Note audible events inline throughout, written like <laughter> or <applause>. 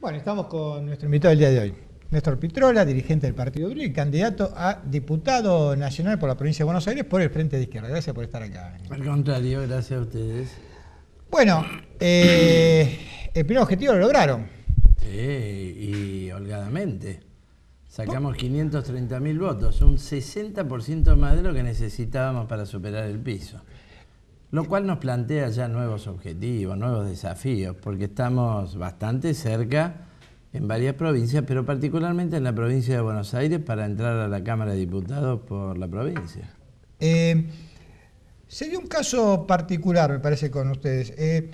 Bueno, estamos con nuestro invitado del día de hoy, Néstor Pitrola, dirigente del Partido Blue y candidato a diputado nacional por la provincia de Buenos Aires por el Frente de Izquierda. Gracias por estar acá. Al contrario, gracias a ustedes. Bueno, eh, el primer objetivo lo lograron. Sí, y holgadamente. Sacamos 530.000 votos, un 60% más de lo que necesitábamos para superar el piso lo cual nos plantea ya nuevos objetivos, nuevos desafíos, porque estamos bastante cerca en varias provincias, pero particularmente en la provincia de Buenos Aires para entrar a la Cámara de Diputados por la provincia. Eh, se un caso particular, me parece, con ustedes. Eh,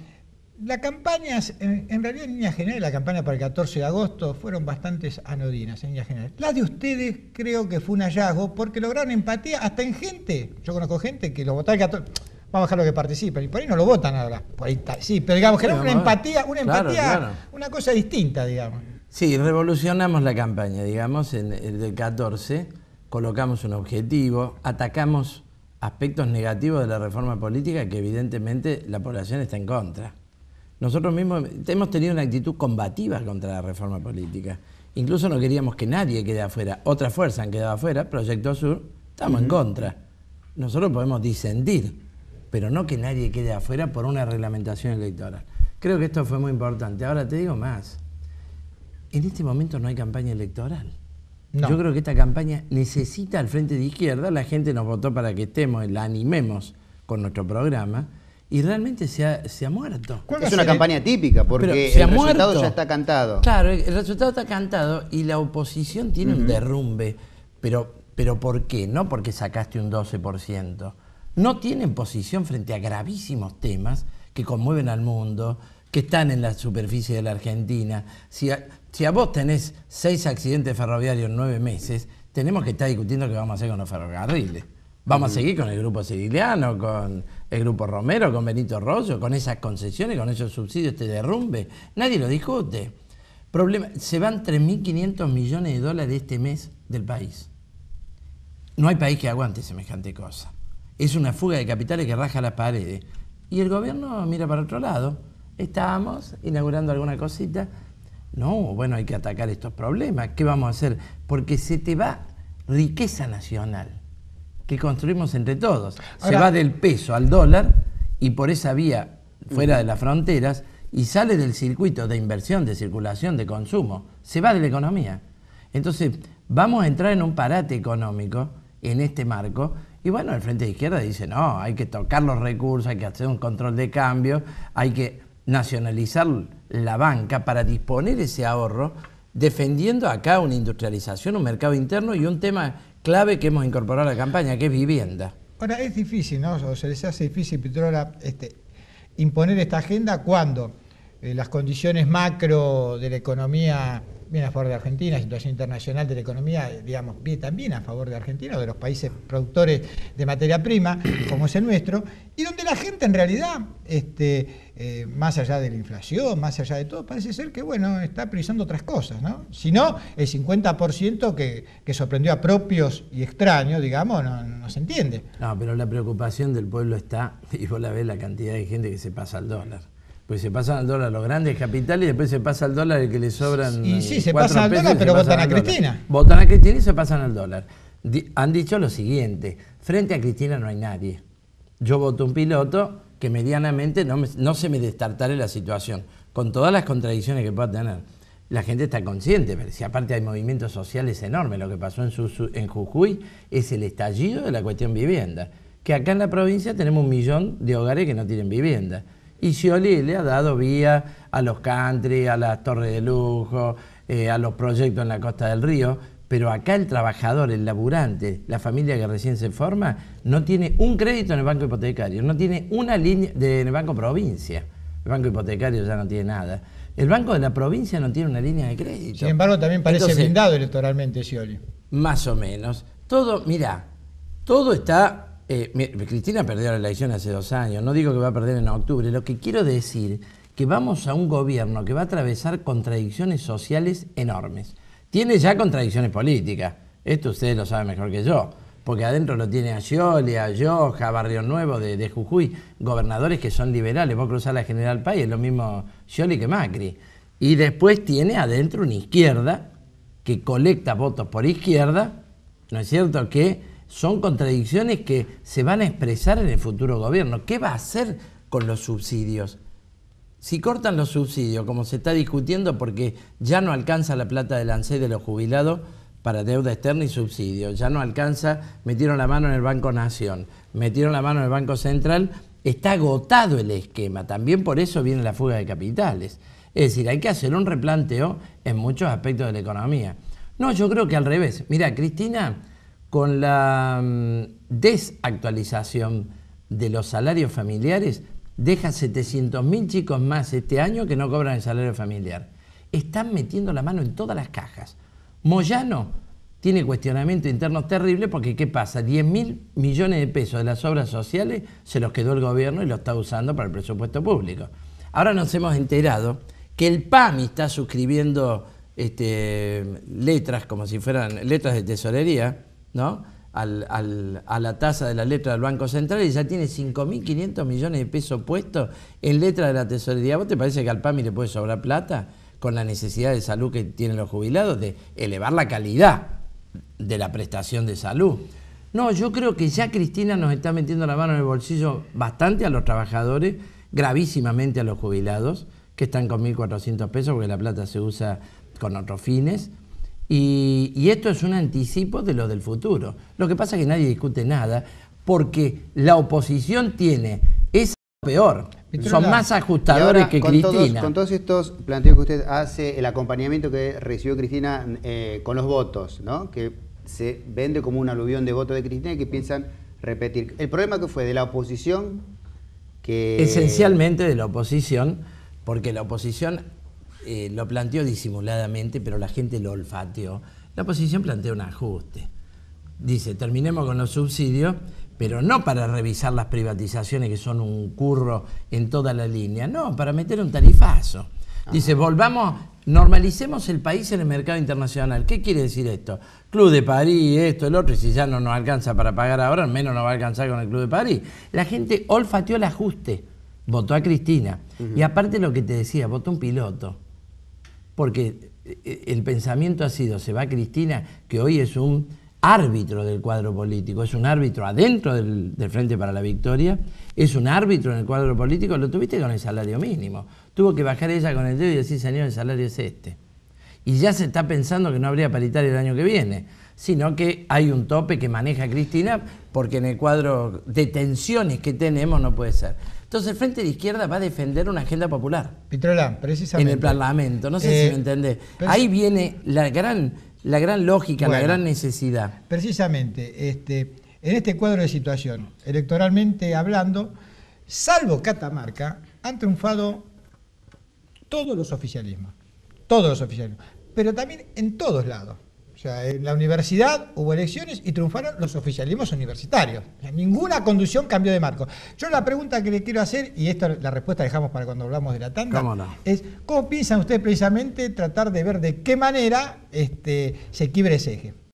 la campaña, en, realidad en línea general, la campaña para el 14 de agosto fueron bastantes anodinas en línea general. La de ustedes creo que fue un hallazgo porque lograron empatía hasta en gente. Yo conozco gente que lo vota el 14 vamos a lo que participen. Y por ahí no lo votan ahora. sí, pero digamos, generar una empatía, una empatía, una cosa distinta, digamos. Sí, revolucionamos la campaña, digamos, en el del 14, colocamos un objetivo, atacamos aspectos negativos de la reforma política que evidentemente la población está en contra. Nosotros mismos hemos tenido una actitud combativa contra la reforma política. Incluso no queríamos que nadie quede afuera. otra fuerza han quedado afuera, Proyecto Sur, estamos en contra. Nosotros podemos disentir, pero no que nadie quede afuera por una reglamentación electoral. Creo que esto fue muy importante. Ahora te digo más, en este momento no hay campaña electoral. Yo creo que esta campaña necesita al frente de izquierda, la gente nos votó para que estemos, la animemos con nuestro programa, y realmente se ha, se ha muerto. Es una campaña típica, porque el resultado ya está cantado. Claro, el resultado está cantado y la oposición tiene un derrumbe. Pero, pero ¿por qué? No porque sacaste un 12%, no tienen posición frente a gravísimos temas que conmueven al mundo, que están en la superficie de la Argentina. Si a, vos tenés seis accidentes ferroviarios en nueve meses, tenemos que estar discutiendo qué vamos a hacer con los ferrocarriles. Vamos a seguir con el grupo Siriliano, con el grupo Romero, con Benito Rosso, con esas concesiones, con esos subsidios, este derrumbe. Nadie lo discute. Problema, se van 3.500 millones de dólares este mes del país. No hay país que aguante semejante cosa. Es una fuga de capitales que raja las paredes. Y el gobierno mira para otro lado. Estábamos inaugurando alguna cosita. No, bueno, hay que atacar estos problemas. ¿Qué vamos a hacer? Porque se te va riqueza nacional que construimos entre todos. se va del peso al dólar y por esa vía fuera de las fronteras y sale del circuito de inversión, de circulación, de consumo. Se va de la economía. Entonces, vamos a entrar en un parate económico en este marco y bueno, el Frente de Izquierda dice, no, hay que tocar los recursos, hay que hacer un control de cambio, hay que nacionalizar la banca para disponer ese ahorro, defendiendo acá una industrialización, un mercado interno y un tema clave que hemos incorporado a la campaña, que es vivienda. Ahora, es difícil, ¿no? O se les hace difícil, Petrola, este, imponer esta agenda cuando eh, las condiciones macro de la economía bien a favor de Argentina, situación internacional de la economía, digamos, bien también a favor de Argentina, o de los países productores de materia prima, <clears throat> como es el nuestro, y donde la gente en realidad, este, eh, más allá de la inflación, más allá de todo, parece ser que, bueno, está priorizando otras cosas, ¿no? Si no, el 50% que, que, sorprendió a propios y extraños, digamos, no, no, se entiende. No, pero la preocupación del pueblo está, <laughs> y vos la ves la cantidad de gente que se pasa al dólar. Pues se pasan al dólar los grandes capitales y después se pasa al dólar el que le sobran. Y sí, se pasa al dólar, pero votan a Cristina. Votan a Cristina y se pasan al dólar. han dicho lo siguiente: frente a Cristina no hay nadie. Yo voto un piloto que medianamente no, se me destartare la situación, con todas las contradicciones que pueda tener. La gente está consciente, pero si aparte hay movimientos sociales enormes, lo que pasó en Jujuy es el estallido de la cuestión vivienda, que acá en la provincia tenemos un millón de hogares que no tienen vivienda. Y Scioli le ha dado vía a los country, a las torres de lujo, eh, a los proyectos en la costa del río, pero acá el trabajador, el laburante, la familia que recién se forma, no tiene un crédito en el banco hipotecario, no tiene una línea en el banco provincia. El banco hipotecario ya no tiene nada. El banco de la provincia no tiene una línea de crédito. Sin embargo, también parece blindado electoralmente, Scioli. Más o menos. Todo, mirá, todo está eh, Cristina perdió la elección hace dos años, no digo que va a perder en octubre, lo que quiero decir que vamos a un gobierno que va a atravesar contradicciones sociales enormes. Tiene ya contradicciones políticas, esto ustedes lo saben mejor que yo, porque adentro lo tiene a Scioli, a a Barrio Nuevo de, Jujuy, gobernadores que son liberales, vos cruzás la General Pay, es lo mismo Scioli que Macri. Y después tiene adentro una izquierda que colecta votos por izquierda, ¿no es cierto?, que son contradicciones que se van a expresar en el futuro gobierno. ¿Qué va a hacer con los subsidios? Si cortan los subsidios, como se está discutiendo, porque ya no alcanza la plata del ANSES de los jubilados para deuda externa y subsidios, ya no alcanza, metieron la mano en el Banco Nación, metieron la mano en el Banco Central, está agotado el esquema, también por eso viene la fuga de capitales. Es decir, hay que hacer un replanteo en muchos aspectos de la economía. No, yo creo que al revés. Mira, Cristina con la mm, desactualización de los salarios familiares, deja 700.000 chicos más este año que no cobran el salario familiar. Están metiendo la mano en todas las cajas. Moyano tiene cuestionamiento interno terrible porque ¿qué pasa? 10.000 millones de pesos de las obras sociales se los quedó el gobierno y lo está usando para el presupuesto público. Ahora nos hemos enterado que el PAMI está suscribiendo este, letras como si fueran letras de tesorería ¿no? Al, al, a la tasa de la letra del Banco Central y ya tiene 5.500 millones de pesos puestos en letra de la tesorería. ¿Vos te parece que al PAMI le puede sobrar plata con la necesidad de salud que tienen los jubilados de elevar la calidad de la prestación de salud? No, yo creo que ya Cristina nos está metiendo la mano en el bolsillo bastante a los trabajadores, gravísimamente a los jubilados, que están con 1.400 pesos porque la plata se usa con otros fines, y, esto es un anticipo de lo del futuro. Lo que pasa es que nadie discute nada porque la oposición tiene es peor. Son más ajustadores que Cristina. con todos estos planteos que usted hace, el acompañamiento que recibió Cristina eh, con los votos, ¿no? que se vende como un aluvión de votos de Cristina y que piensan repetir. El problema que fue de la oposición que... Esencialmente de la oposición, porque la oposición eh, lo planteó disimuladamente, pero la gente lo olfateó. La oposición plantea un ajuste. Dice, terminemos con los subsidios, pero no para revisar las privatizaciones que son un curro en toda la línea, no, para meter un tarifazo. Dice, volvamos, normalicemos el país en el mercado internacional. ¿Qué quiere decir esto? Club de París, esto, el otro, y si ya no nos alcanza para pagar ahora, al menos no va a alcanzar con el Club de París. La gente olfateó el ajuste, votó a Cristina. Y aparte lo que te decía, votó un piloto porque eh, el pensamiento ha sido, se va Cristina, que hoy es un árbitro del cuadro político, es un árbitro adentro del, Frente para la Victoria, es un árbitro en el cuadro político, lo tuviste con el salario mínimo, tuvo que bajar ella con el dedo y decir, señor, el salario es este. Y ya se está pensando que no habría paritaria el año que viene, sino que hay un tope que maneja Cristina, porque en el cuadro de tensiones que tenemos no puede ser. Entonces el Frente de Izquierda va a defender una agenda popular. Pitrola, precisamente. En el Parlamento, no sé si eh, me entendés. Ahí viene la gran, la gran lógica, la gran necesidad. Precisamente, este, en este cuadro de situación, electoralmente hablando, salvo Catamarca, han triunfado todos los oficialismos. Todos los oficialismos. Pero también en todos lados sea, en la universidad hubo elecciones y triunfaron los oficialismos universitarios. ninguna conducción cambió de marco. Yo la pregunta que le quiero hacer, y esta la respuesta dejamos para cuando hablamos de la tanda, es ¿cómo piensan ustedes precisamente tratar de ver de qué manera este, se quiebre ese eje?